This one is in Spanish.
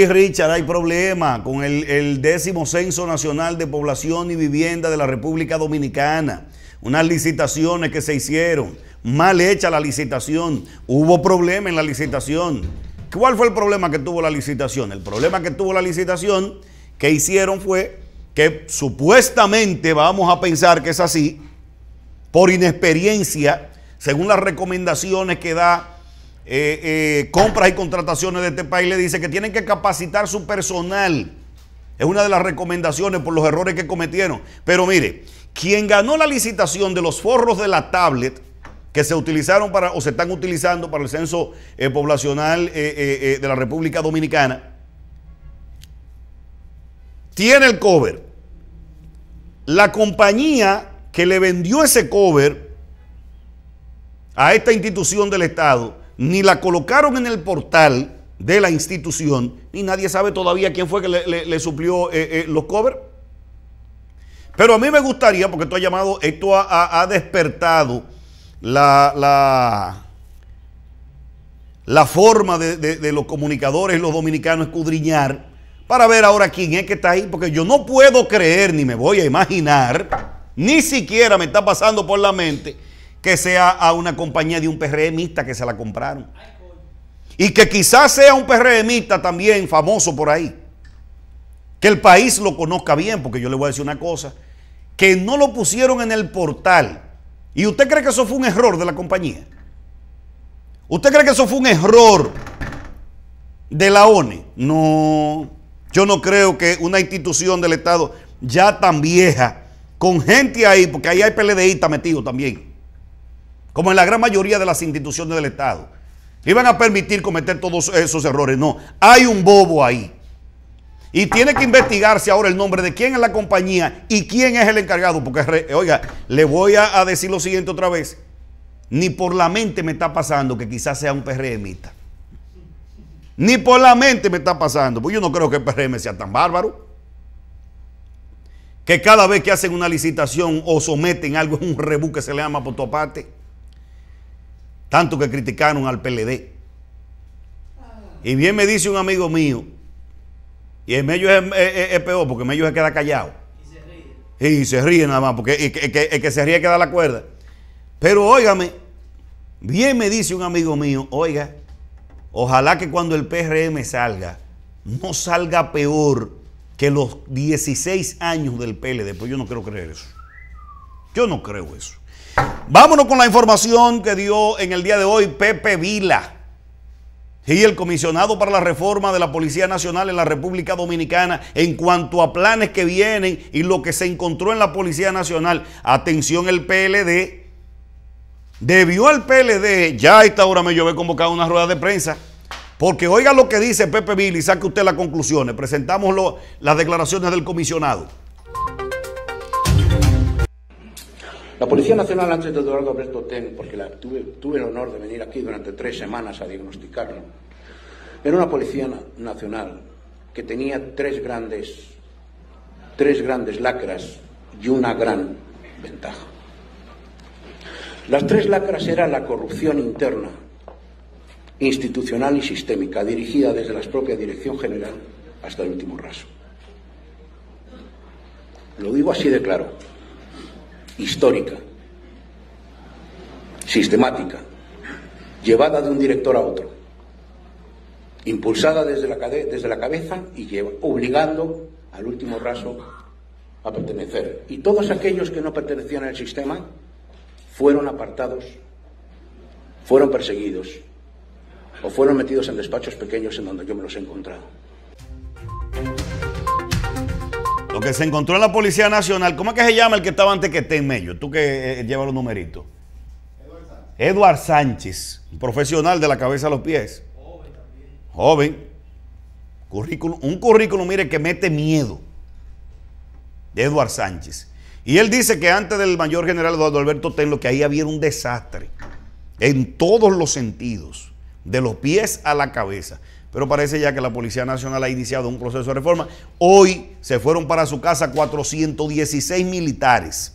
Richard, hay problema con el, el, décimo Censo Nacional de Población y Vivienda de la República Dominicana. Unas licitaciones que se hicieron, mal hecha la licitación, hubo problema en la licitación. ¿Cuál fue el problema que tuvo la licitación? El problema que tuvo la licitación que hicieron fue que supuestamente, vamos a pensar que es así, por inexperiencia, según las recomendaciones que da eh, eh, compras y contrataciones de este país le dice que tienen que capacitar su personal. Es una de las recomendaciones por los errores que cometieron. Pero mire, quien ganó la licitación de los forros de la tablet que se utilizaron para o se están utilizando para el censo eh, poblacional de la República Dominicana, tiene el cover. La compañía que le vendió ese cover a esta institución del Estado ni la colocaron en el portal de la institución, ni nadie sabe todavía quién fue que le, suplió eh, eh, los covers. Pero a mí me gustaría, porque esto ha llamado, esto ha, despertado la, la, forma de, de, los comunicadores, los dominicanos, escudriñar para ver ahora quién es que está ahí, porque yo no puedo creer, ni me voy a imaginar, ni siquiera me está pasando por la mente que sea a una compañía de un PRMista que se la compraron. Y que quizás sea un PRMista también famoso por ahí. Que el país lo conozca bien, porque yo le voy a decir una cosa, que no lo pusieron en el portal. ¿Y usted cree que eso fue un error de la compañía? ¿Usted cree que eso fue un error de la ONE? No, yo no creo que una institución del Estado ya tan vieja, con gente ahí, porque ahí hay PLDistas metido también como en la gran mayoría de las instituciones del Estado. Iban a permitir cometer todos esos errores. No, hay un bobo ahí. Y tiene que investigarse ahora el nombre de quién es la compañía y quién es el encargado. Porque, oiga, le voy a, decir lo siguiente otra vez. Ni por la mente me está pasando que quizás sea un PRMista. Ni por la mente me está pasando. Pues yo no creo que el PRM sea tan bárbaro. Que cada vez que hacen una licitación o someten algo, un rebú que se le llama por tu parte. Tanto que criticaron al PLD. Y bien me dice un amigo mío, y el medio es, peor porque el medio se queda callado. Y se ríe. Y se ríe nada más, porque el que, que se ríe queda la cuerda. Pero óigame, bien me dice un amigo mío, oiga, ojalá que cuando el PRM salga, no salga peor que los 16 años del PLD. Pues yo no quiero creer eso. Yo no creo eso. Vámonos con la información que dio en el día de hoy Pepe Vila. Y el comisionado para la reforma de la Policía Nacional en la República Dominicana en cuanto a planes que vienen y lo que se encontró en la Policía Nacional. Atención el PLD. Debió el PLD, ya a esta hora me llevé convocado una rueda de prensa, porque oiga lo que dice Pepe Vila y saque usted las conclusiones. Presentamos las declaraciones del comisionado. La Policía Nacional antes de Eduardo Alberto Ten, porque tuve, el honor de venir aquí durante tres semanas a diagnosticarlo, era una Policía Nacional que tenía tres grandes, tres grandes lacras y una gran ventaja. Las tres lacras eran la corrupción interna, institucional y sistémica, dirigida desde la propia Dirección General hasta el último raso. Lo digo así de claro histórica, sistemática, llevada de un director a otro, impulsada desde la, desde la cabeza y obligando al último raso a pertenecer. Y todos aquellos que no pertenecían al sistema fueron apartados, fueron perseguidos o fueron metidos en despachos pequeños en donde yo me los he encontrado. Lo que se encontró en la Policía Nacional, ¿cómo es que se llama el que estaba antes que esté en medio? Tú que eh, eh, llevas los numeritos. Eduard Sánchez. Sánchez, profesional de la cabeza a los pies. Joven también. Joven. un currículum, mire, que mete miedo. De Eduard Sánchez. Y él dice que antes del mayor general Eduardo Alberto Tenlo, que ahí había un desastre. En todos los sentidos de los pies a la cabeza. Pero parece ya que la Policía Nacional ha iniciado un proceso de reforma. Hoy se fueron para su casa 416 militares